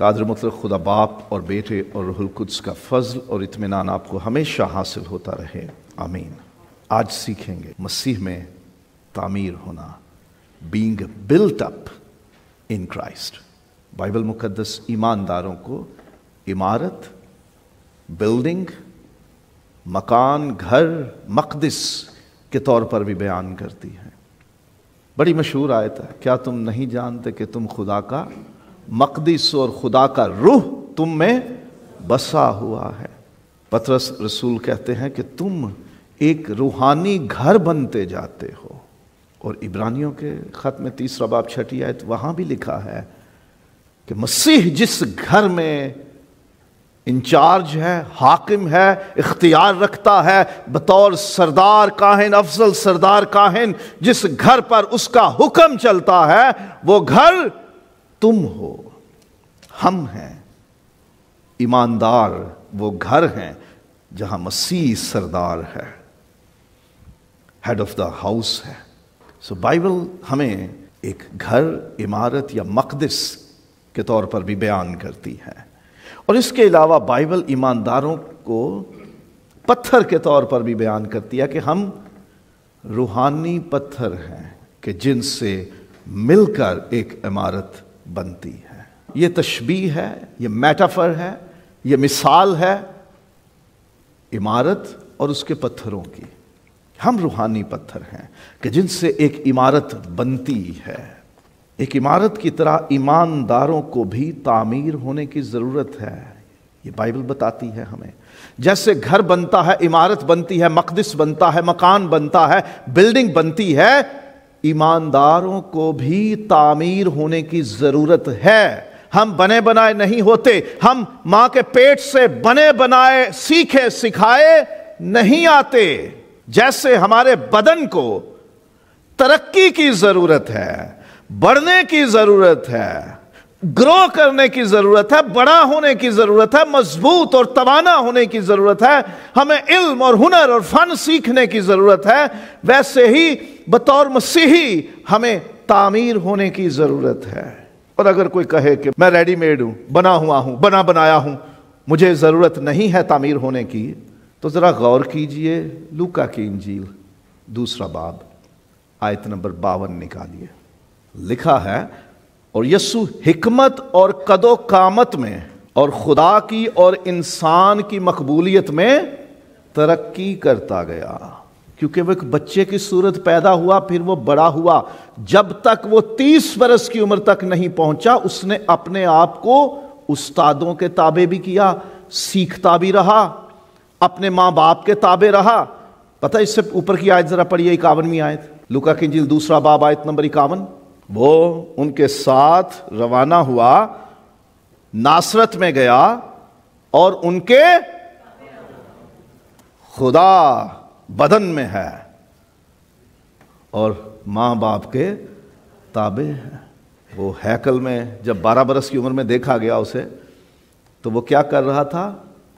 कादर मतलब खुदा बाप और बेटे और कुद्स का फजल और इतमान आपको हमेशा हासिल होता रहे आमीन आज सीखेंगे मसीह में तामीर होना being built up in Christ Bible मुकदस ईमानदारों को इमारत बिल्डिंग मकान घर मकदस के तौर पर भी बयान करती है बड़ी मशहूर आयत है क्या तुम नहीं जानते कि तुम खुदा का मकदस और खुदा का रूह तुम में बसा हुआ है पतरस रसूल कहते हैं कि तुम एक रूहानी घर बनते जाते हो और इब्रानियों के ख़त में तीसरा बाब छठी आयत वहां भी लिखा है कि मसीह जिस घर में इंचार्ज है हाकिम है इख्तियार रखता है बतौर सरदार काहिन अफजल सरदार काहिन जिस घर पर उसका हुक्म चलता है वो घर तुम हो हम हैं ईमानदार वो घर हैं जहां मसीह सरदार है हेड ऑफ द हाउस है सो so, बाइबल हमें एक घर इमारत या मकदस के तौर पर भी बयान करती है और इसके अलावा बाइबल ईमानदारों को पत्थर के तौर पर भी बयान करती है कि हम रूहानी पत्थर हैं कि जिनसे मिलकर एक इमारत बनती है ये तशबी है ये मेटाफर है ये मिसाल है इमारत और उसके पत्थरों की हम रूहानी पत्थर हैं कि जिनसे एक इमारत बनती है एक इमारत की तरह ईमानदारों को भी तामीर होने की ज़रूरत है ये बाइबल बताती है हमें जैसे घर बनता है इमारत बनती है मकदस बनता है मकान बनता है बिल्डिंग बनती है ईमानदारों को भी तामीर होने की ज़रूरत है हम बने बनाए नहीं होते हम माँ के पेट से बने बनाए सीखे सिखाए नहीं आते जैसे हमारे बदन को तरक्की की ज़रूरत है बढ़ने की ज़रूरत है ग्रो करने की जरूरत है बड़ा होने की जरूरत है मजबूत और तवाना होने की जरूरत है हमें इल्म और हुनर और फन सीखने की जरूरत है वैसे ही बतौर मसीही हमें तामीर होने की जरूरत है और अगर कोई कहे कि मैं रेडीमेड हूं बना हुआ हूं बना बनाया हूं मुझे जरूरत नहीं है तामीर होने की तो जरा गौर कीजिए लूका की इंजील दूसरा बाब आयत नंबर बावन निकालिए लिखा है और यसु हमत और कदो कामत में और खुदा की और इंसान की मकबूलियत में तरक्की करता गया क्योंकि वो एक बच्चे की सूरत पैदा हुआ फिर वो बड़ा हुआ जब तक वो तीस बरस की उम्र तक नहीं पहुंचा उसने अपने आप को उस्तादों के ताबे भी किया सीखता भी रहा अपने माँ बाप के ताबे रहा पता इससे ऊपर की आयत जरा पढ़िए इक्यावनवीं आयत लुका की जिल दूसरा बाब आयत नंबर इक्यावन वो उनके साथ रवाना हुआ नासरत में गया और उनके खुदा बदन में है और माँ बाप के ताबे हैं वो हैकल में जब 12 बरस की उम्र में देखा गया उसे तो वो क्या कर रहा था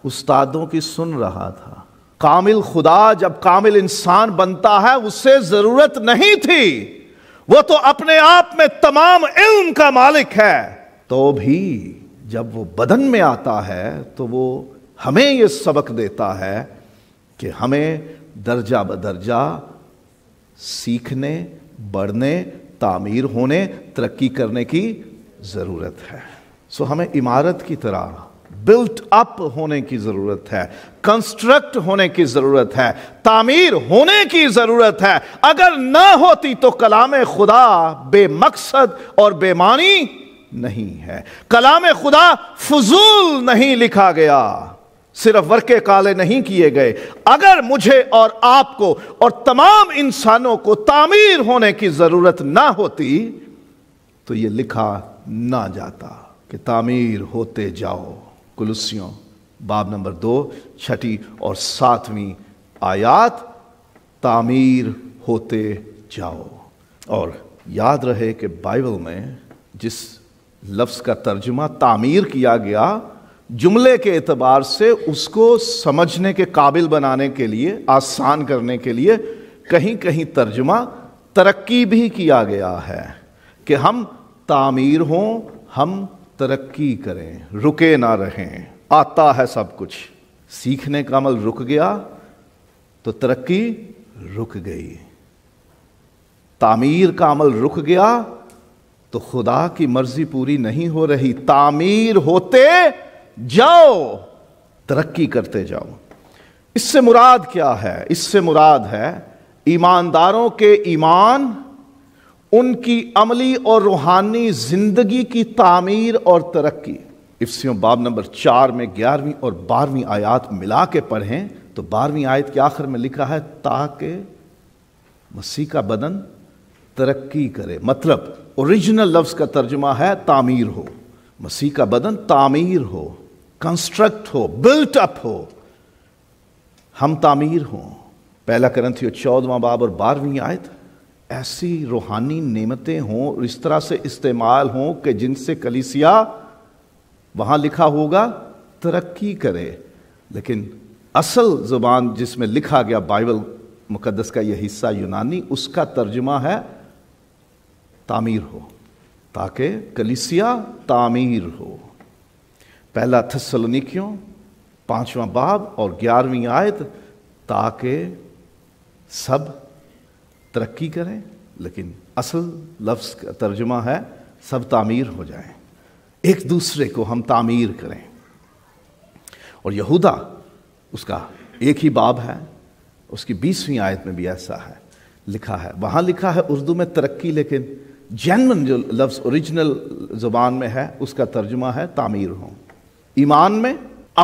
उस्तादों की सुन रहा था कामिल खुदा जब कामिल इंसान बनता है उससे ज़रूरत नहीं थी वो तो अपने आप में तमाम इल्म का मालिक है तो भी जब वो बदन में आता है तो वो हमें ये सबक देता है कि हमें दर्जा बदर्जा सीखने बढ़ने तामीर होने तरक्की करने की ज़रूरत है सो हमें इमारत की तरह बिल्ट अप होने की जरूरत है कंस्ट्रक्ट होने की जरूरत है तामीर होने की जरूरत है अगर ना होती तो कलाम खुदा बेमकसद और बेमानी नहीं है कलाम खुदा फजूल नहीं लिखा गया सिर्फ वर्के काले नहीं किए गए अगर मुझे और आपको और तमाम इंसानों को तामीर होने की जरूरत ना होती तो ये लिखा ना जाता कि तामीर होते जाओ कुलसियों बाब नंबर दो छठी और सातवीं आयात तामीर होते जाओ और याद रहे कि बाइबल में जिस लफ्ज़ का तर्जुमा तामीर किया गया जुमले के एतबार से उसको समझने के काबिल बनाने के लिए आसान करने के लिए कहीं कहीं तर्जुमा तरक्की भी किया गया है कि हम तामीर हों हम तरक्की करें रुके ना रहें आता है सब कुछ सीखने का अमल रुक गया तो तरक्की रुक गई तामीर का अमल रुक गया तो खुदा की मर्जी पूरी नहीं हो रही तामीर होते जाओ तरक्की करते जाओ इससे मुराद क्या है इससे मुराद है ईमानदारों के ईमान उनकी अमली और रूहानी ज़िंदगी की तामीर और तरक्की इफ्सियों बाब नंबर चार में ग्यारहवीं और बारहवीं आयात मिला के पढ़ें तो बारहवीं आयत के आखिर में लिखा है ताकि मसीह का बदन तरक्की करे मतलब ओरिजिनल लफ्ज़ का तर्जमा है तामीर हो मसीह का बदन तामीर हो कंस्ट्रक्ट हो बिल्ट अप हो हम तामीर हो पहला करंथियो चौदवा बाब और बारहवीं आयत ऐसी रूहानी नेमतें हों इस तरह से इस्तेमाल हों कि जिनसे कलिसिया वहां लिखा होगा तरक्की करे लेकिन असल जुबान जिसमें लिखा गया बाइबल मुकदस का यह हिस्सा यूनानी उसका तर्जमा है तामीर हो ताकि कलिसिया तामीर हो पहला थसलनिकियों पांचवा बाब और ग्यारहवीं आयत ताकि सब तरक्की करें लेकिन असल लफ्ज़ का तर्जुमा है सब तामीर हो जाएं एक दूसरे को हम तामीर करें और यहूदा उसका एक ही बाब है उसकी बीसवीं आयत में भी ऐसा है लिखा है वहाँ लिखा है उर्दू में तरक्की लेकिन जैन जो लफ्ज़ ओरिजिनल ज़ुबान में है उसका तर्जुमा है तामीर हों ईमान में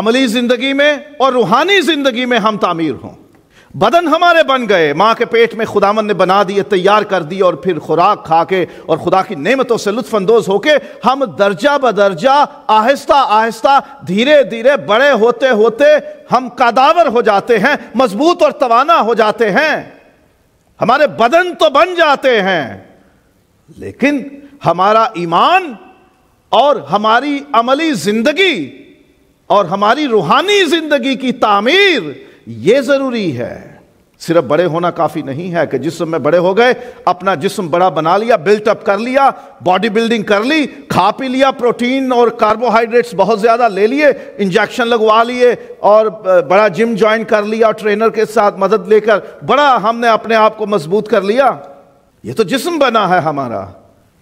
अमली ज़िंदगी में और रूहानी ज़िंदगी में हम तामीर हों बदन हमारे बन गए माँ के पेट में खुदामन ने बना दिए तैयार कर दिए और फिर खुराक खा के और खुदा की नेमतों से लुत्फानंदोज होके हम दर्जा बदर्जा आहिस्ता आहिस्ता धीरे धीरे बड़े होते होते हम कादावर हो जाते हैं मजबूत और तवाना हो जाते हैं हमारे बदन तो बन जाते हैं लेकिन हमारा ईमान और हमारी अमली जिंदगी और हमारी रूहानी जिंदगी की तामीर ये ज़रूरी है सिर्फ बड़े होना काफ़ी नहीं है कि जिसम में बड़े हो गए अपना जिसम बड़ा बना लिया बिल्टअप कर लिया बॉडी बिल्डिंग कर ली खा पी लिया प्रोटीन और कार्बोहाइड्रेट्स बहुत ज़्यादा ले लिए इंजेक्शन लगवा लिए और बड़ा जिम ज्वाइन कर लिया ट्रेनर के साथ मदद लेकर बड़ा हमने अपने आप को मजबूत कर लिया ये तो जिसम बना है हमारा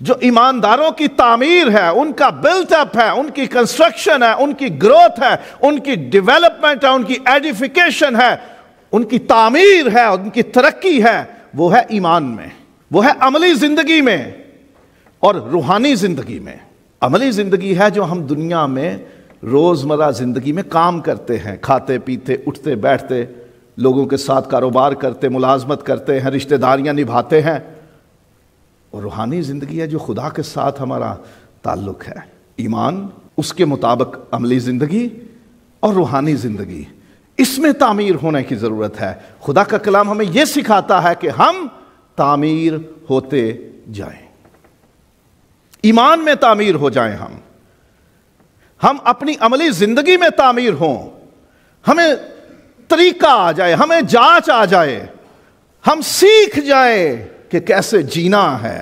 जो ईमानदारों की तामीर है उनका बिल्टअप है उनकी कंस्ट्रक्शन है उनकी ग्रोथ है उनकी डेवलपमेंट है उनकी एडिफिकेशन है उनकी तामीर है उनकी तरक्की है वो है ईमान में वो है अमली ज़िंदगी में और रूहानी ज़िंदगी में अमली ज़िंदगी है जो हम दुनिया में रोज़मर्रा ज़िंदगी में काम करते हैं खाते पीते उठते बैठते लोगों के साथ कारोबार करते मुलाजमत करते हैं रिश्तेदारियां निभाते हैं और रूहानी ज़िंदगी है जो खुदा के साथ हमारा ताल्लुक है ईमान उसके मुताबिक अमली ज़िंदगी और रूहानी ज़िंदगी इसमें तामीर होने की ज़रूरत है खुदा का कलाम हमें यह सिखाता है कि हम तामीर होते जाए ईमान में तामीर हो जाए हम हम अपनी अमली ज़िंदगी में तामीर हों हमें तरीका आ जाए हमें जांच आ जाए हम सीख जाए कि कैसे जीना है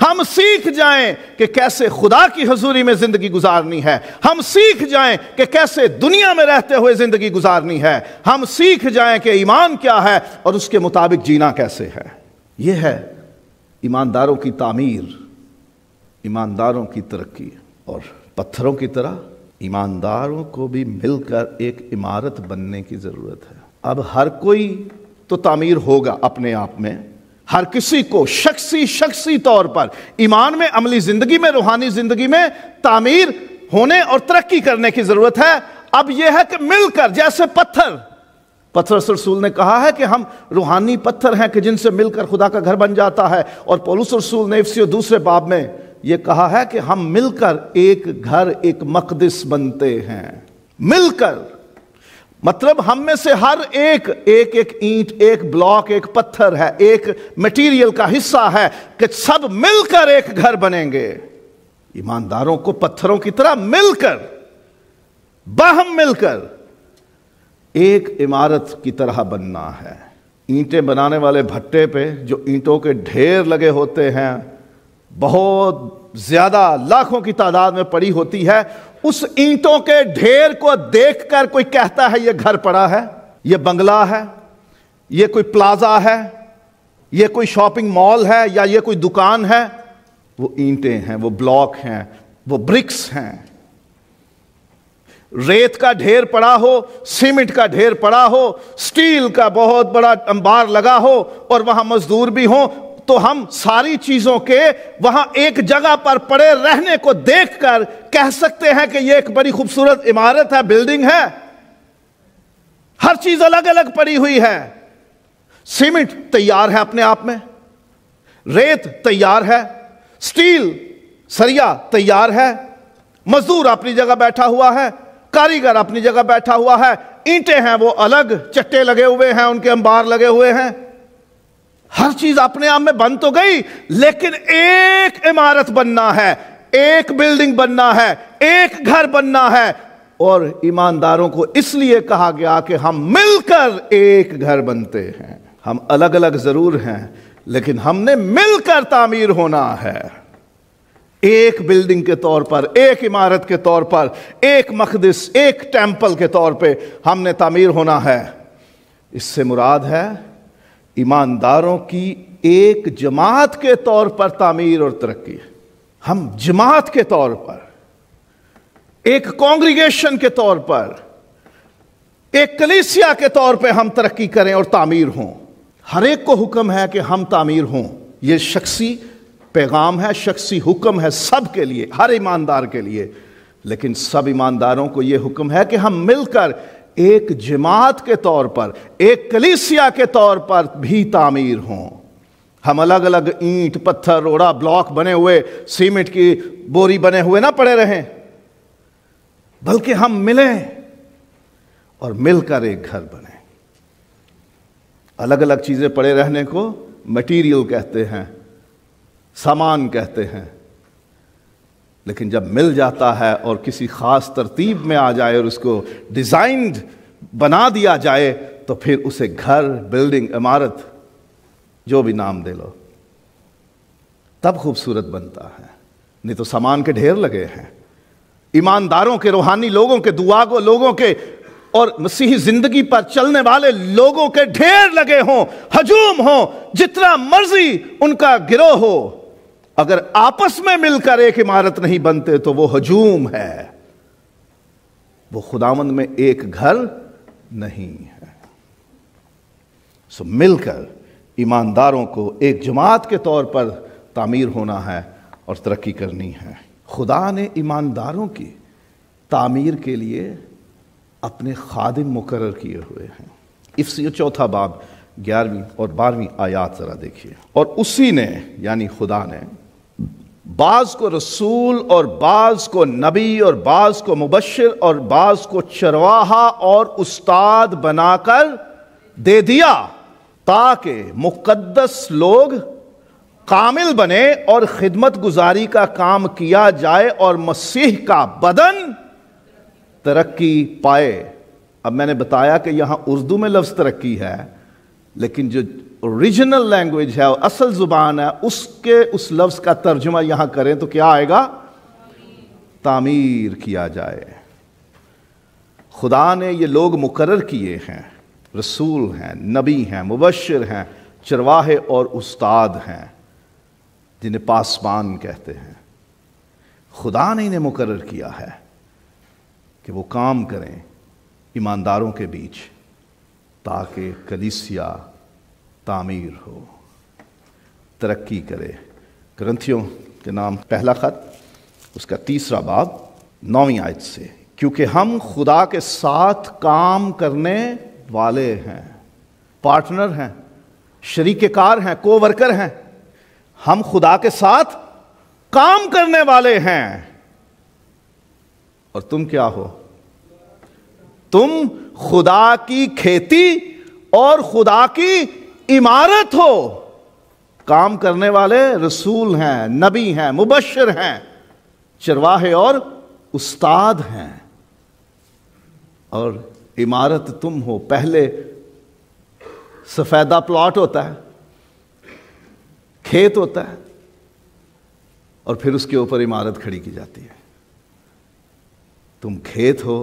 हम सीख जाएं कि कैसे खुदा की हजूरी में जिंदगी गुजारनी है हम सीख जाएं कि कैसे दुनिया में रहते हुए जिंदगी गुजारनी है हम सीख जाएं कि ईमान क्या है और उसके मुताबिक जीना कैसे है यह है ईमानदारों की तामीर ईमानदारों की तरक्की और पत्थरों की तरह ईमानदारों को भी मिलकर एक इमारत बनने की ज़रूरत है अब हर कोई तो तामीर होगा अपने आप में हर किसी को शख्सी शख्सी तौर पर ईमान में अमली जिंदगी में रूहानी जिंदगी में तामीर होने और तरक्की करने की जरूरत है अब यह है कि मिलकर जैसे पत्थर पत्थर रसूल ने कहा है कि हम रूहानी पत्थर हैं कि जिनसे मिलकर खुदा का घर बन जाता है और पोलूस रसूल ने इसी दूसरे बाब में यह कहा है कि हम मिलकर एक घर एक मकदस बनते हैं मिलकर मतलब हम में से हर एक एक एक ईंट एक ब्लॉक एक पत्थर है एक मटेरियल का हिस्सा है कि सब मिलकर एक घर बनेंगे ईमानदारों को पत्थरों की तरह मिलकर बहम मिलकर एक इमारत की तरह बनना है ईंटें बनाने वाले भट्टे पे जो ईंटों के ढेर लगे होते हैं बहुत ज़्यादा लाखों की तादाद में पड़ी होती है उस ईंटों के ढेर को देखकर कोई कहता है यह घर पड़ा है यह बंगला है यह कोई प्लाजा है यह कोई शॉपिंग मॉल है या यह कोई दुकान है वो ईंटें हैं वो ब्लॉक हैं वो ब्रिक्स हैं रेत का ढेर पड़ा हो सीमेंट का ढेर पड़ा हो स्टील का बहुत बड़ा अंबार लगा हो और वहां मजदूर भी हो तो हम सारी चीजों के वहां एक जगह पर पड़े रहने को देखकर कह सकते हैं कि यह एक बड़ी खूबसूरत इमारत है बिल्डिंग है हर चीज अलग अलग पड़ी हुई है सीमेंट तैयार है अपने आप में रेत तैयार है स्टील सरिया तैयार है मजदूर अपनी जगह बैठा हुआ है कारीगर अपनी जगह बैठा हुआ है ईंटे हैं वो अलग चट्टे लगे हुए हैं उनके अंबार लगे हुए हैं हर चीज अपने आप में बन तो गई लेकिन एक इमारत बनना है एक बिल्डिंग बनना है एक घर बनना है और ईमानदारों को इसलिए कहा गया कि हम मिलकर एक घर बनते हैं हम अलग अलग जरूर हैं लेकिन हमने मिलकर तामीर होना है एक बिल्डिंग के तौर पर एक इमारत के तौर पर एक मकदस एक टेम्पल के तौर पे हमने तामीर होना है इससे मुराद है ईमानदारों की एक जमात के तौर पर तामीर और तरक्की हम जमात के तौर पर एक कांग्रीगेशन के तौर पर एक कलीसिया के तौर पर हम तरक्की करें और तामीर हों हर एक को हुक्म है कि हम तामीर हों यह शख्सी पैगाम है शख्सी हुक्म है सब के लिए हर ईमानदार के लिए लेकिन सब ईमानदारों को यह हुक्म है कि हम मिलकर एक जमात के तौर पर एक कलीसिया के तौर पर भी तामीर हों हम अलग अलग ईंट पत्थर रोड़ा ब्लॉक बने हुए सीमेंट की बोरी बने हुए ना पड़े रहें बल्कि हम मिलें और मिलकर एक घर बने अलग अलग चीज़ें पड़े रहने को मटेरियल कहते हैं सामान कहते हैं लेकिन जब मिल जाता है और किसी ख़ास तरतीब में आ जाए और उसको डिज़ाइंड बना दिया जाए तो फिर उसे घर बिल्डिंग इमारत जो भी नाम दे लो तब खूबसूरत बनता है नहीं तो सामान के ढेर लगे हैं ईमानदारों के रूहानी लोगों के दुआगो लोगों के और मसीही जिंदगी पर चलने वाले लोगों के ढेर लगे हों हजूम हो जितना मर्जी उनका गिरोह हो अगर आपस में मिलकर एक इमारत नहीं बनते तो वो हजूम है वो खुदावंद में एक घर नहीं है सो मिलकर ईमानदारों को एक जमात के तौर पर तामीर होना है और तरक्की करनी है खुदा ने ईमानदारों की तामीर के लिए अपने खादिम मुकर किए हुए हैं इफ्सियो चौथा बाब ग्यारहवीं और बारहवीं आयात ज़रा देखिए और उसी ने यानी खुदा ने बाज़ को रसूल और बाज़ को नबी और बाज़ को मुबशर और बाज़ को चरवाहा और उस्ताद बनाकर दे दिया ताकि मुकद्दस लोग कामिल बने और खिदमत गुजारी का काम किया जाए और मसीह का बदन तरक्की पाए अब मैंने बताया कि यहां उर्दू में लफ्ज़ तरक्की है लेकिन जो ओरिजिनल लैंग्वेज है असल जुबान है उसके उस लफ्ज़ का तर्जुमा यहां करें तो क्या आएगा तामीर किया जाए खुदा ने ये लोग मुकर किए हैं रसूल हैं नबी हैं मुबशर हैं चरवाहे और उस्ताद हैं जिन्हें पासवान कहते हैं खुदा ने इन्हें मुकर किया है कि वो काम करें ईमानदारों के बीच ताकि कलिसिया तामीर हो तरक्की करे ग्रंथियों के नाम पहला ख़त उसका तीसरा बाब नौवीं आयत से क्योंकि हम खुदा के साथ काम करने वाले हैं पार्टनर हैं शरीक कार हैं को वर्कर हैं हम खुदा के साथ काम करने वाले हैं और तुम क्या हो तुम खुदा की खेती और खुदा की इमारत हो काम करने वाले रसूल हैं नबी हैं मुबशर हैं चरवाहे और उस्ताद हैं और इमारत तुम हो पहले सफेदा प्लॉट होता है खेत होता है और फिर उसके ऊपर इमारत खड़ी की जाती है तुम खेत हो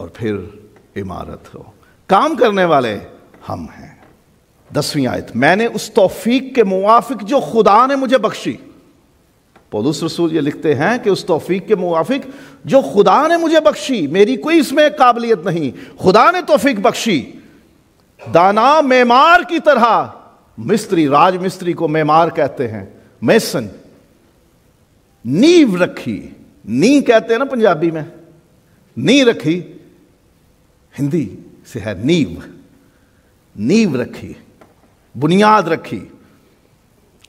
और फिर इमारत हो काम करने वाले हम हैं दसवीं आयत मैंने उस तोफीक के मुआफिक जो खुदा ने मुझे बख्शी पोलूस रसूल ये लिखते हैं कि उस तोफीक के मुआफिक जो खुदा ने मुझे बख्शी मेरी कोई इसमें काबिलियत नहीं खुदा ने तोफीक बख्शी दाना मेमार की तरह मिस्त्री राज मिस्त्री को मेमार कहते हैं मेसन नींव रखी नी कहते हैं ना पंजाबी में नी रखी हिंदी से है नींव नींव रखी बुनियाद रखी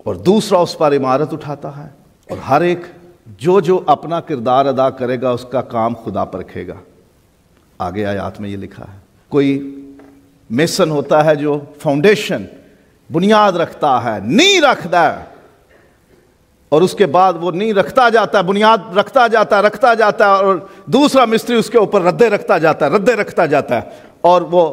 और दूसरा उस पर इमारत उठाता है और हर एक जो जो अपना किरदार अदा करेगा उसका काम खुदा पर रखेगा आगे आयात में ये लिखा है कोई मेसन होता है जो फाउंडेशन बुनियाद रखता है नहीं रखता है और उसके बाद वो नहीं रखता जाता है बुनियाद रखता जाता है रखता जाता है और दूसरा मिस्त्री उसके ऊपर रद्दे रखता जाता है रद्दे रखता जाता है और वो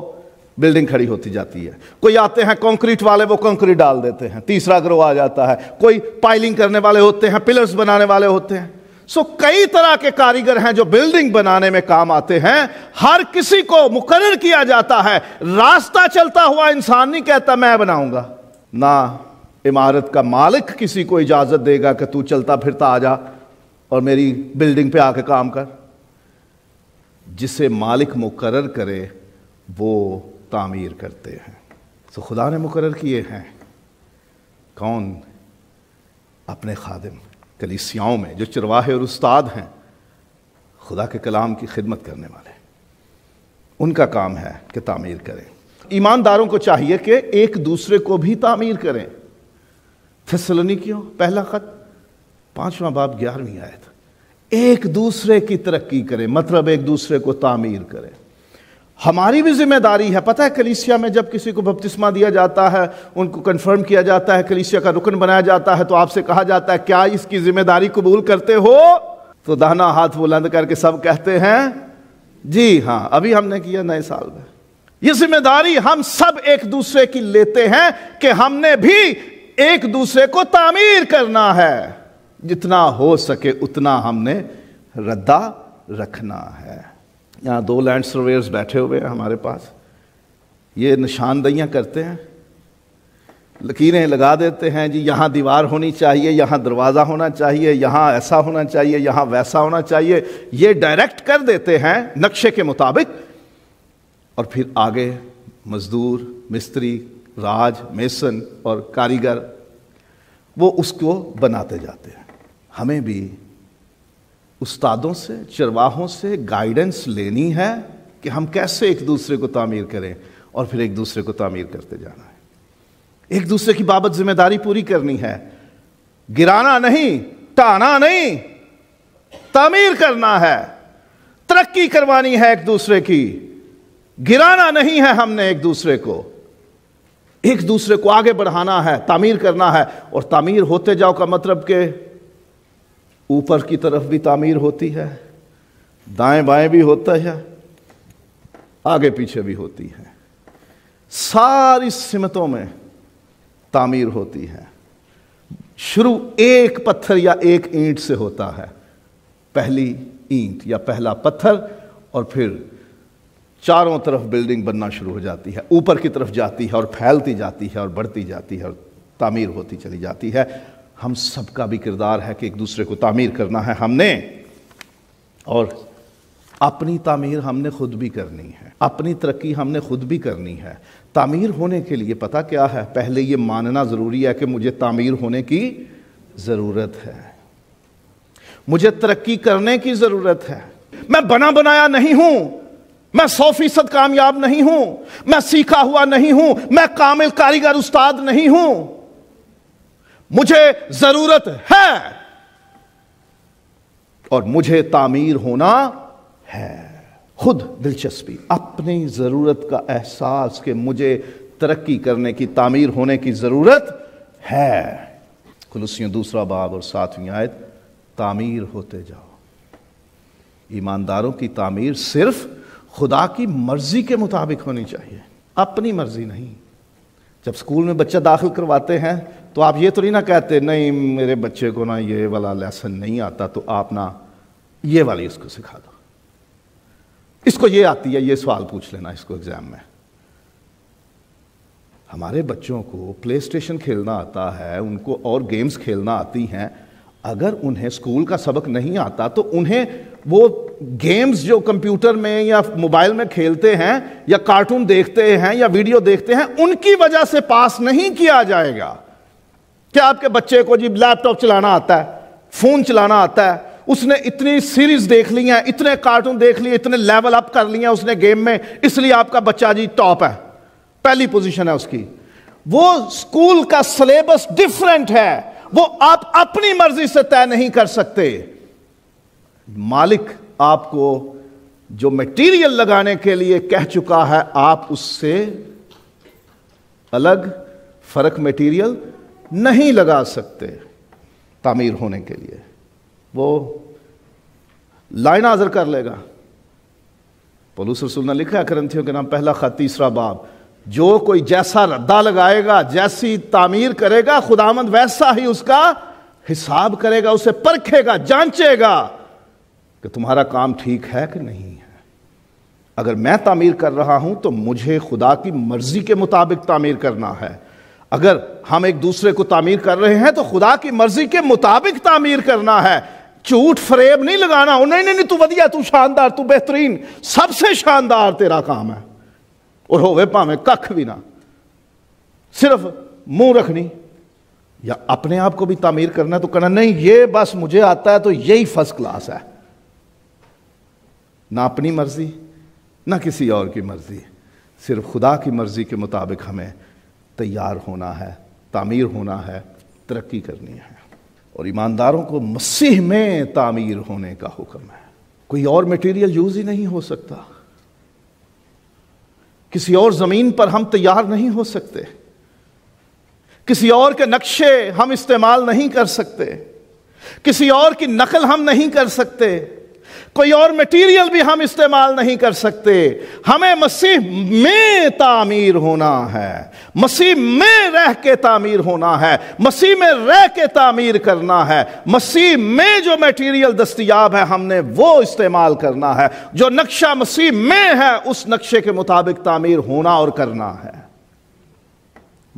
बिल्डिंग खड़ी होती जाती है कोई आते हैं कंक्रीट वाले वो कंक्रीट डाल देते हैं तीसरा ग्रोह आ जाता है कोई पाइलिंग करने वाले होते हैं पिलर्स बनाने वाले होते हैं सो कई तरह के कारीगर हैं जो बिल्डिंग बनाने में काम आते हैं हर किसी को मुकर किया जाता है रास्ता चलता हुआ इंसान नहीं कहता मैं बनाऊंगा ना इमारत का मालिक किसी को इजाजत देगा कि तू चलता फिरता आ जा और मेरी बिल्डिंग पे आके काम कर जिसे मालिक मुकर करे वो तामीर करते हैं तो खुदा ने मुकर किए हैं कौन अपने खादिम कलीसियाओं में जो चरवाहे और उस्ताद हैं खुदा के कलाम की खिदमत करने वाले उनका काम है कि तामीर करें ईमानदारों को चाहिए कि एक दूसरे को भी तामीर करें फिसलनी क्यों पहला ख़त पांचवा बाप ग्यारहवीं आयत एक दूसरे की तरक्की करें मतलब एक दूसरे को तामीर करें हमारी भी जिम्मेदारी है पता है कलीसिया में जब किसी को बपतिस्मा दिया जाता है उनको कंफर्म किया जाता है कलीसिया का रुकन बनाया जाता है तो आपसे कहा जाता है क्या इसकी जिम्मेदारी कबूल करते हो तो दाहना हाथ बुलंद करके सब कहते हैं जी हाँ अभी हमने किया नए साल में ये जिम्मेदारी हम सब एक दूसरे की लेते हैं कि हमने भी एक दूसरे को तामीर करना है जितना हो सके उतना हमने रद्दा रखना है यहाँ दो लैंड सर्वेयर्स बैठे हुए हैं हमारे पास ये निशानदहियाँ करते हैं लकीरें लगा देते हैं जी यहाँ दीवार होनी चाहिए यहाँ दरवाज़ा होना चाहिए यहाँ ऐसा होना चाहिए यहाँ वैसा होना चाहिए ये डायरेक्ट कर देते हैं नक्शे के मुताबिक और फिर आगे मज़दूर मिस्त्री राज मेसन और कारीगर वो उसको बनाते जाते हैं हमें भी उस्तादों से चरवाहों से गाइडेंस लेनी है कि हम कैसे एक दूसरे को तामीर करें और फिर एक दूसरे को तामीर करते जाना है एक दूसरे की बाबत जिम्मेदारी पूरी करनी है गिराना नहीं टाना नहीं तामीर करना है तरक्की करवानी है एक दूसरे की गिराना नहीं है हमने एक दूसरे को एक दूसरे को आगे बढ़ाना है तामीर करना है और तामीर होते जाओ का मतलब के ऊपर की तरफ भी तामीर होती है दाएं बाएं भी होता है आगे पीछे भी होती है सारी सिमतों में तामीर होती है शुरू एक पत्थर या एक ईंट से होता है पहली ईंट या पहला पत्थर और फिर चारों तरफ बिल्डिंग बनना शुरू हो जाती है ऊपर की तरफ जाती है और फैलती जाती है और बढ़ती जाती है और तामीर होती चली जाती है हम सबका भी किरदार है कि एक दूसरे को तामीर करना है हमने और अपनी तामीर हमने खुद भी करनी है अपनी तरक्की हमने खुद भी करनी है तामीर होने के लिए पता क्या है पहले ये मानना ज़रूरी है कि मुझे तामीर होने की ज़रूरत है मुझे तरक्की करने की ज़रूरत है मैं बना बनाया नहीं हूं मैं सौ फीसद कामयाब नहीं हूं मैं सीखा हुआ नहीं हूं मैं कामिल कारीगर उस्ताद नहीं हूं मुझे जरूरत है और मुझे तामीर होना है खुद दिलचस्पी अपनी जरूरत का एहसास कि मुझे तरक्की करने की तामीर होने की जरूरत है खुलसियों दूसरा बाब और सातवीं आयत तामीर होते जाओ ईमानदारों की तामीर सिर्फ खुदा की मर्जी के मुताबिक होनी चाहिए अपनी मर्जी नहीं जब स्कूल में बच्चा दाखिल करवाते हैं तो आप ये थोड़ी तो ना कहते नहीं मेरे बच्चे को ना ये वाला लेसन नहीं आता तो आप ना ये वाली इसको सिखा दो इसको ये आती है ये सवाल पूछ लेना इसको एग्ज़ाम में हमारे बच्चों को प्ले स्टेशन खेलना आता है उनको और गेम्स खेलना आती हैं अगर उन्हें स्कूल का सबक नहीं आता तो उन्हें वो गेम्स जो कंप्यूटर में या मोबाइल में खेलते हैं या कार्टून देखते हैं या वीडियो देखते हैं उनकी वजह से पास नहीं किया जाएगा क्या आपके बच्चे को जी लैपटॉप चलाना आता है फोन चलाना आता है उसने इतनी सीरीज देख ली है इतने कार्टून देख लिए इतने लेवल अप कर लिए उसने गेम में इसलिए आपका बच्चा जी टॉप है पहली पोजीशन है उसकी वो स्कूल का सिलेबस डिफरेंट है वो आप अपनी मर्जी से तय नहीं कर सकते मालिक आपको जो मटेरियल लगाने के लिए कह चुका है आप उससे अलग फर्क मटेरियल नहीं लगा सकते तामीर होने के लिए वो लाइन हाजिर कर लेगा पलूस रसूल ने लिखा ग्रंथियों के नाम पहला खा तीसरा बाब जो कोई जैसा रद्दा लगाएगा जैसी तामीर करेगा खुदामंद वैसा ही उसका हिसाब करेगा उसे परखेगा जांचेगा कि तुम्हारा काम ठीक है कि नहीं है अगर मैं तामीर कर रहा हूं तो मुझे खुदा की मर्जी के मुताबिक तामीर करना है अगर हम एक दूसरे को तामीर कर रहे हैं तो खुदा की मर्जी के मुताबिक तामीर करना है झूठ फरेब नहीं लगाना नहीं नहीं नहीं तू वधिया तू शानदार तू बेहतरीन सबसे शानदार तेरा काम है और वे भावें कख भी ना सिर्फ मुंह रखनी या अपने आप को भी तामीर करना तो कहना नहीं ये बस मुझे आता है तो यही फर्स्ट क्लास है ना अपनी मर्जी ना किसी और की मर्जी सिर्फ खुदा की मर्जी के मुताबिक हमें तैयार होना है तामीर होना है तरक्की करनी है और ईमानदारों को मसीह में तामीर होने का हुक्म है कोई और मटेरियल यूज ही नहीं हो सकता किसी और ज़मीन पर हम तैयार नहीं हो सकते किसी और के नक्शे हम इस्तेमाल नहीं कर सकते किसी और की नकल हम नहीं कर सकते कोई और मटेरियल भी हम इस्तेमाल नहीं कर सकते हमें मसीह में तामीर होना है मसीह में रह के तामीर होना है मसीह में रह के तामीर करना है मसीह में जो मटेरियल दस्तियाब है हमने वो इस्तेमाल करना है जो नक्शा मसीह में है उस नक्शे के मुताबिक तामीर होना और करना है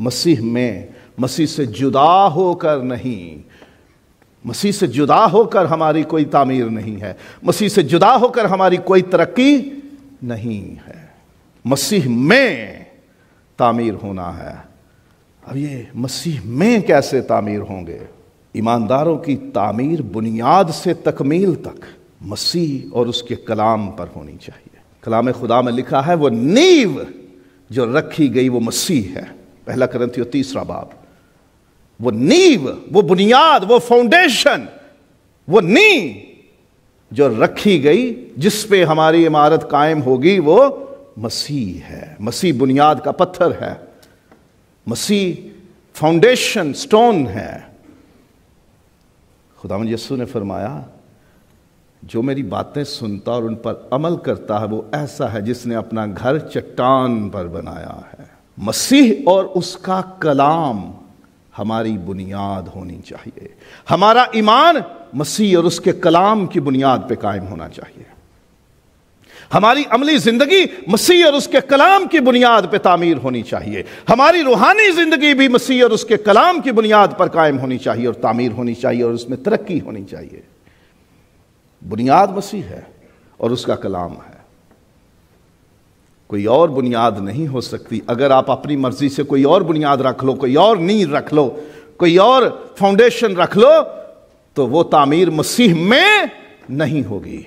मसीह में मसीह से जुदा होकर नहीं मसीह से जुदा होकर हमारी कोई तामीर नहीं है मसीह से जुदा होकर हमारी कोई तरक्की नहीं है मसीह में तामीर होना है अब ये मसीह में कैसे तामीर होंगे ईमानदारों की तामीर बुनियाद से तकमील तक मसीह और उसके कलाम पर होनी चाहिए कलाम खुदा में लिखा है वो नींव जो रखी गई वो मसीह है पहला करंथियो तीसरा बाब वो नींव वो बुनियाद वो फाउंडेशन वो नी जो रखी गई जिस पे हमारी इमारत कायम होगी वो मसीह है मसीह बुनियाद का पत्थर है मसीह फाउंडेशन स्टोन है खुदा यसू ने फरमाया जो मेरी बातें सुनता और उन पर अमल करता है वो ऐसा है जिसने अपना घर चट्टान पर बनाया है मसीह और उसका कलाम हमारी बुनियाद होनी चाहिए हमारा ईमान मसीह और उसके कलाम की बुनियाद पे कायम होना चाहिए हमारी अमली जिंदगी मसीह और उसके कलाम की बुनियाद पर तामीर होनी चाहिए हमारी रूहानी जिंदगी भी मसीह और उसके कलाम की बुनियाद पर कायम होनी चाहिए और तामीर होनी चाहिए और उसमें तरक्की होनी चाहिए बुनियाद मसीह है और उसका कलाम है कोई और बुनियाद नहीं हो सकती अगर आप अपनी मर्जी से कोई और बुनियाद रख लो कोई और नींव रख लो कोई और फाउंडेशन रख लो तो वो तामीर मसीह में नहीं होगी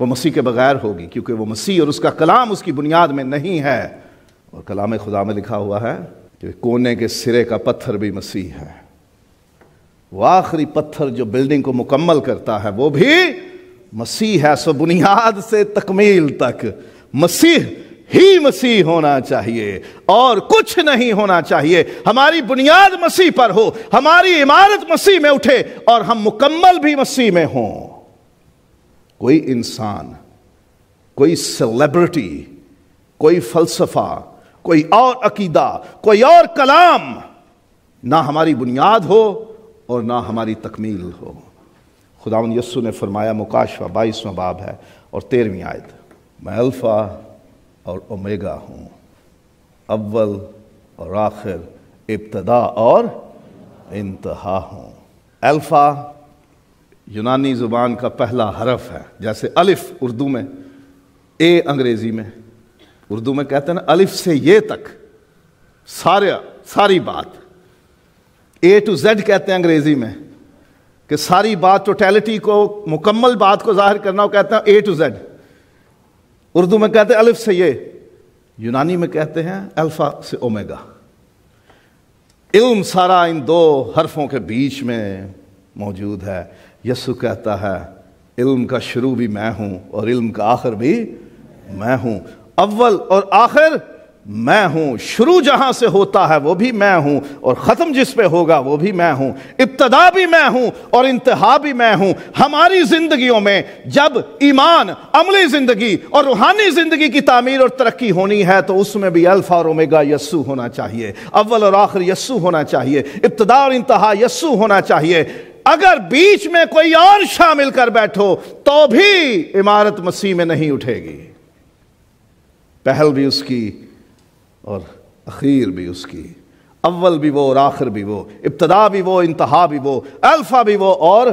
वो मसीह के बगैर होगी क्योंकि वो मसीह और उसका कलाम उसकी बुनियाद में नहीं है और कलाम खुदा में लिखा हुआ है कि कोने के सिरे का पत्थर भी मसीह है वो आखिरी पत्थर जो बिल्डिंग को मुकम्मल करता है वो भी मसीह है सो बुनियाद से तकमील तक मसीह ही मसीह होना चाहिए और कुछ नहीं होना चाहिए हमारी बुनियाद मसीह पर हो हमारी इमारत मसीह में उठे और हम मुकम्मल भी मसीह में हो कोई इंसान कोई सेलिब्रिटी कोई फलसफा कोई और अकीदा कोई और कलाम ना हमारी बुनियाद हो और ना हमारी तकमील हो खुदा यस्सु ने फरमाया मुकाशवा बाईसवा बाब है और तेरहवीं आयत मैं अल्फ़ा और ओमेगा हूँ अव्वल और आखिर इब्तदा और इंतहा हूँ अल्फ़ा यूनानी ज़ुबान का पहला हरफ है जैसे अलिफ उर्दू में ए अंग्रेज़ी में उर्दू में कहते हैं ना अलिफ से ये तक सारे सारी बात ए टू जेड कहते हैं अंग्रेज़ी में कि सारी बात टोटेलिटी को मुकम्मल बात को जाहिर करना वो कहते हैं ए टू जेड उर्दू में कहते हैं अलिफ से ये यूनानी में कहते हैं अल्फा से ओमेगा इल्म सारा इन दो हरफों के बीच में मौजूद है यसु कहता है इल्म का शुरू भी मैं हूं और इल्म का आखिर भी मैं हूं अव्वल और आखिर मैं हूं शुरू जहां से होता है वो भी मैं हूं और ख़त्म जिस पे होगा वो भी मैं हूं इब्तदा भी मैं हूं और इंतहा भी मैं हूं हमारी जिंदगियों में जब ईमान अमली जिंदगी और रूहानी जिंदगी की तामीर और तरक्की होनी है तो उसमें भी अल्फा और ओमेगा यस्सू होना चाहिए अव्वल और आखिर यस्सू होना चाहिए इब्तदा और इंतहा यस्सू होना चाहिए अगर बीच में कोई और शामिल कर बैठो तो भी इमारत मसीह में नहीं उठेगी पहल भी उसकी और अखीर भी उसकी अव्वल भी वो और आखिर भी वो इब्तदा भी वो इंतहा भी वो अल्फ़ा भी वो और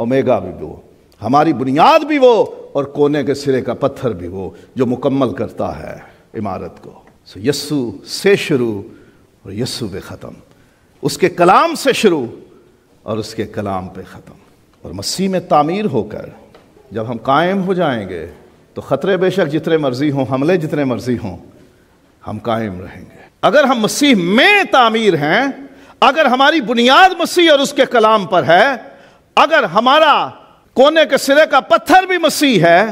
ओमेगा भी वो हमारी बुनियाद भी वो और कोने के सिरे का पत्थर भी वो जो मुकम्मल करता है इमारत को सो यस्सु से शुरू और यस्सु पे ख़त्म उसके कलाम से शुरू और उसके कलाम पे ख़त्म और मसीह में तामीर होकर जब हम कायम हो जाएंगे तो ख़तरे बेशक जितने मर्ज़ी हों हमले जितने मर्ज़ी हों हम कायम रहेंगे अगर हम मसीह में तामीर हैं अगर हमारी बुनियाद मसीह और उसके कलाम पर है अगर हमारा कोने के सिरे का पत्थर भी मसीह है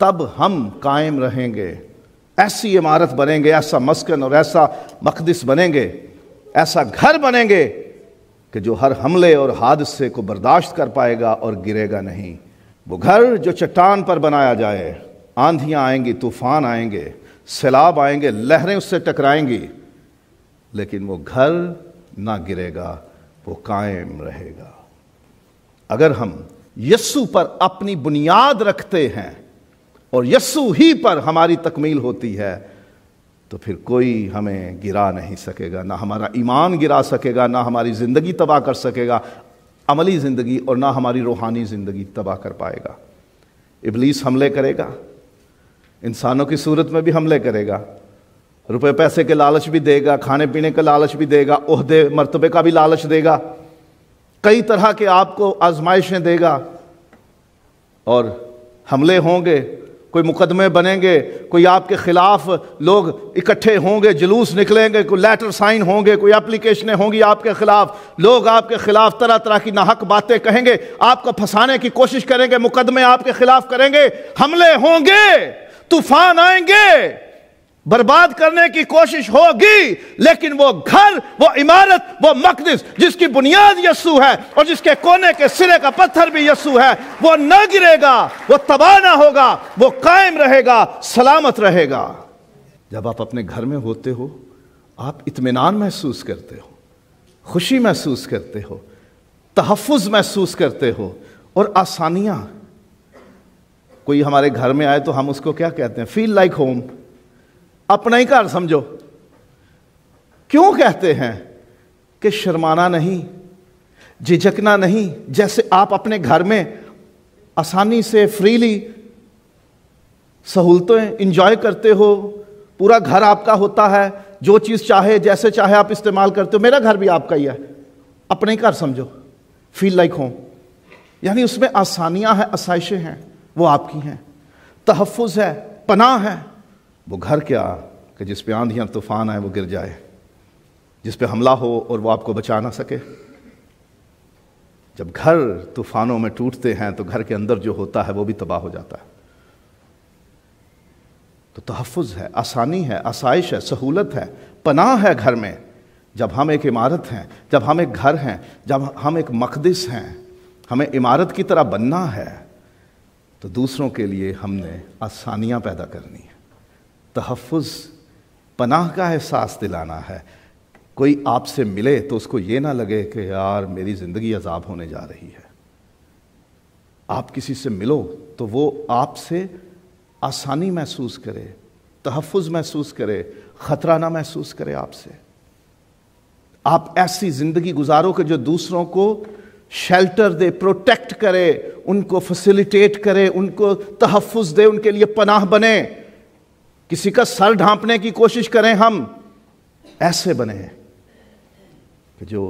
तब हम कायम रहेंगे ऐसी इमारत बनेंगे ऐसा मस्कन और ऐसा मकदिस बनेंगे ऐसा घर बनेंगे कि जो हर हमले और हादसे को बर्दाश्त कर पाएगा और गिरेगा नहीं वो घर जो चट्टान पर बनाया जाए आंधियाँ आएंगी तूफान आएंगे सैलाब आएंगे लहरें उससे टकराएंगी लेकिन वो घर ना गिरेगा वो कायम रहेगा अगर हम यस्सु पर अपनी बुनियाद रखते हैं और यस्सु ही पर हमारी तकमील होती है तो फिर कोई हमें गिरा नहीं सकेगा ना हमारा ईमान गिरा सकेगा ना हमारी ज़िंदगी तबाह कर सकेगा अमली ज़िंदगी और ना हमारी रूहानी ज़िंदगी तबाह कर पाएगा इबलीस हमले करेगा इंसानों की सूरत में भी हमले करेगा रुपए पैसे के लालच भी देगा खाने पीने का लालच भी देगा उहदे मरतबे का भी लालच देगा कई तरह के आपको आजमाइशें देगा और हमले होंगे कोई मुकदमे बनेंगे कोई आपके ख़िलाफ़ लोग इकट्ठे होंगे जुलूस निकलेंगे कोई लेटर साइन होंगे कोई एप्लीकेशनें होंगी आपके ख़िलाफ़ लोग आपके ख़िलाफ़ तरह तरह की नाहक बातें कहेंगे आपको फंसाने की कोशिश करेंगे मुकदमे आपके ख़िलाफ़ करेंगे हमले होंगे तूफान आएंगे बर्बाद करने की कोशिश होगी लेकिन वो घर वो इमारत वो मकदस जिसकी बुनियाद यस्सू है और जिसके कोने के सिरे का पत्थर भी यस्सू है वो न गिरेगा वो तबाह ना होगा वो कायम रहेगा सलामत रहेगा जब आप अपने घर में होते हो आप इतमान महसूस करते हो खुशी महसूस करते हो तहफ़ महसूस करते हो और आसानियाँ कोई हमारे घर में आए तो हम उसको क्या कहते हैं फील लाइक होम अपना ही घर समझो क्यों कहते हैं कि शर्माना नहीं झिझकना नहीं जैसे आप अपने घर में आसानी से फ्रीली सहूलतें इंजॉय करते हो पूरा घर आपका होता है जो चीज़ चाहे जैसे चाहे आप इस्तेमाल करते हो मेरा घर भी आपका ही है अपने घर समझो फील लाइक होम यानी उसमें आसानियां हैं आसाइशें हैं वो आपकी हैं तहफ़ है पनाह है वो घर क्या कि जिस पे आंधियाँ तूफ़ान आए वो गिर जाए जिस पे हमला हो और वो आपको बचा ना सके जब घर तूफ़ानों में टूटते हैं तो घर के अंदर जो होता है वो भी तबाह हो जाता है तो तहफ़ है आसानी है आसाइश है सहूलत है पनाह है घर में जब हम एक इमारत हैं जब हम एक घर हैं जब हम एक मकदस हैं हमें इमारत की तरह बनना है तो दूसरों के लिए हमने आसानियाँ पैदा करनी है तहफ़ पनाह का एहसास दिलाना है कोई आपसे मिले तो उसको ये ना लगे कि यार मेरी ज़िंदगी अजाब होने जा रही है आप किसी से मिलो तो वो आपसे आसानी महसूस करे तहफ़ महसूस करे ख़तरा ना महसूस करे आपसे आप ऐसी ज़िंदगी गुजारो कि जो दूसरों को शेल्टर दे प्रोटेक्ट करे उनको फैसिलिटेट करे उनको तहफ़ दे उनके लिए पनाह बने किसी का सर ढांपने की कोशिश करें हम ऐसे बने कि जो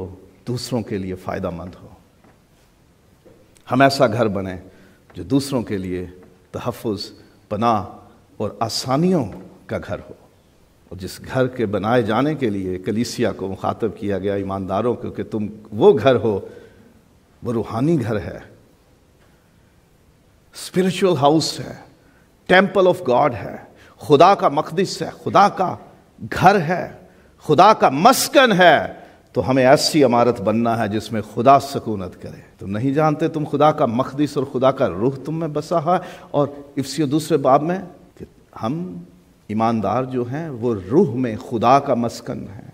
दूसरों के लिए फ़ायदा मंद हो हम ऐसा घर बने जो दूसरों के लिए तहफ़ पनाह और आसानियों का घर हो और जिस घर के बनाए जाने के लिए कलीसिया को मुखातब किया गया ईमानदारों को कि तुम वो घर हो वो रूहानी घर है स्पिरिचुअल हाउस है टेम्पल ऑफ गॉड है खुदा का मकदस है खुदा का घर है खुदा का मस्कन है तो हमें ऐसी इमारत बनना है जिसमें खुदा सकूनत करे तुम नहीं जानते तुम खुदा का मकदस और खुदा का रूह तुम में बसा है और इफ्सियो दूसरे बाब में कि हम ईमानदार जो हैं वो रूह में खुदा का मस्कन है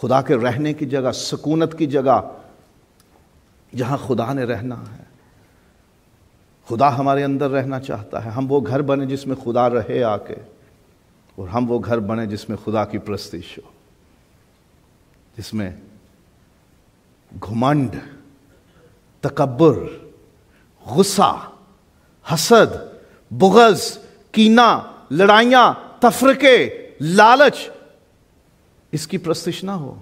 खुदा के रहने की जगह सकूनत की जगह जहाँ खुदा ने रहना है खुदा हमारे अंदर रहना चाहता है हम वो घर बने जिसमें खुदा रहे आके और हम वो घर बने जिसमें खुदा की प्रस्तिश हो जिसमें घुमंड तकबर गुस्सा हसद बुगज कीना लड़ाइयां तफरके लालच इसकी प्रस्तिश ना हो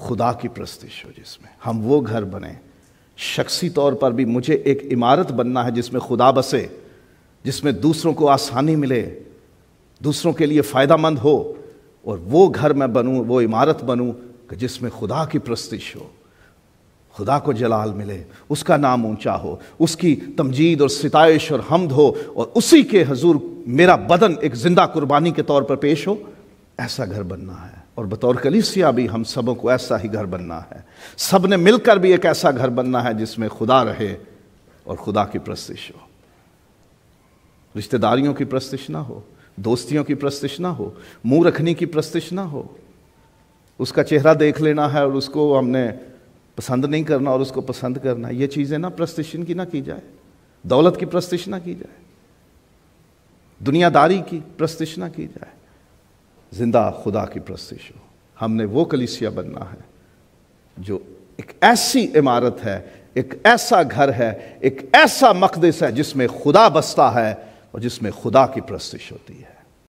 खुदा की प्रस्तिश हो जिसमें हम वो घर बने शख्सी तौर पर भी मुझे एक इमारत बनना है जिसमें खुदा बसे जिसमें दूसरों को आसानी मिले दूसरों के लिए फ़ायदा मंद हो और वो घर मैं बनूँ वो इमारत बनूँ कि जिसमें खुदा की प्रस्तिश हो खुदा को जलाल मिले उसका नाम ऊंचा हो उसकी तमजीद और सितइश और हमद हो और उसी के हजूर मेरा बदन एक ज़िंदा कुर्बानी के तौर पर पेश हो ऐसा घर बनना है और बतौर कलीसिया भी हम सबों को ऐसा ही घर बनना है सब ने मिलकर भी एक ऐसा घर बनना है जिसमें खुदा रहे और खुदा की प्रस्तिश हो रिश्तेदारियों की प्रस्तिश ना हो दोस्तियों की प्रस्तिश ना हो मुंह रखने की प्रस्तिश ना हो उसका चेहरा देख लेना है और उसको हमने पसंद नहीं करना और उसको पसंद करना ये चीज़ें ना प्रस्तिशन की ना की जाए दौलत की प्रस्तिश ना की जाए दुनियादारी की प्रस्तिश ना की जाए जिंदा खुदा की प्रस्तिश हो हमने वो कलिसिया बनना है जो एक ऐसी इमारत है एक ऐसा घर है एक ऐसा मकदस है जिसमें खुदा बसता है और जिसमें खुदा की प्रस्तिश होती है